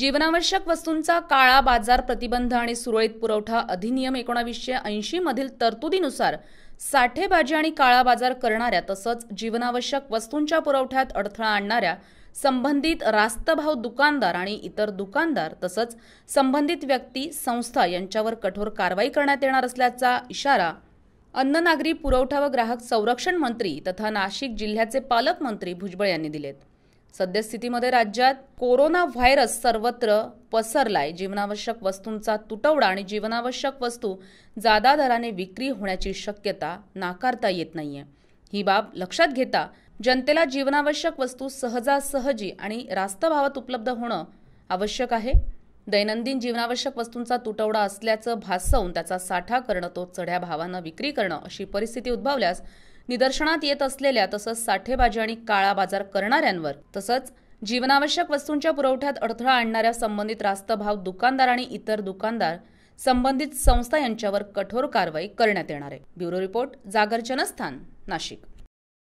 जीवनावश्यक वस्तूंचा काळा बाजार प्रतिबंध आणि सुरळीत पुरवठा अधिनियम एकोणावीसशे ऐंशी मधील तरतुदीनुसार साठेबाजी आणि काळा बाजार करणाऱ्या तसंच जीवनावश्यक वस्तूंच्या पुरवठ्यात अडथळा आणणाऱ्या संबंधित रास्तभाव दुकानदार आणि इतर दुकानदार तसंच संबंधित व्यक्ती संस्था यांच्यावर कठोर कारवाई करण्यात येणार असल्याचा इशारा अन्न नागरी पुरवठा व ग्राहक संरक्षण मंत्री तथा नाशिक जिल्ह्याचे पालकमंत्री भुजबळ यांनी दिलेत सद्यस्थितीमध्ये राज्यात कोरोना व्हायरस सर्वत्र पसरलाय जीवनावश्यक वस्तूंचा तुटवडा आणि जीवनावश्यक वस्तू जादा दराने विक्री होण्याची शक्यता नाकारता येत नाहीये ही बाब लक्षात घेता जनतेला जीवनावश्यक वस्तू सहजासहजी आणि रास्त भावात उपलब्ध होणं आवश्यक आहे दैनंदिन जीवनावश्यक वस्तूंचा तुटवडा असल्याचं भासवून त्याचा साठा करणं तो चढ्या भावानं विक्री करणं अशी परिस्थिती उद्भवल्यास निदर्शनात येत असलेल्या तसंच साठेबाजी आणि काळा बाजार करणाऱ्यांवर तसंच जीवनावश्यक वस्तूंच्या पुरवठ्यात अडथळा आणणाऱ्या संबंधित रास्त भाव दुकानदार आणि इतर दुकानदार संबंधित संस्था यांच्यावर कठोर कारवाई करण्यात येणार आहे ब्युरो रिपोर्ट जागर जनस्थान नाशिक